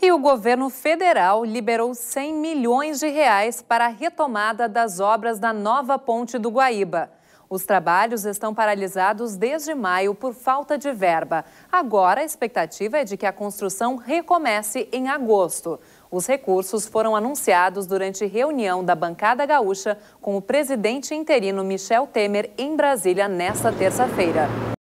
E o governo federal liberou 100 milhões de reais para a retomada das obras da nova ponte do Guaíba. Os trabalhos estão paralisados desde maio por falta de verba. Agora, a expectativa é de que a construção recomece em agosto. Os recursos foram anunciados durante reunião da bancada gaúcha com o presidente interino Michel Temer em Brasília nesta terça-feira.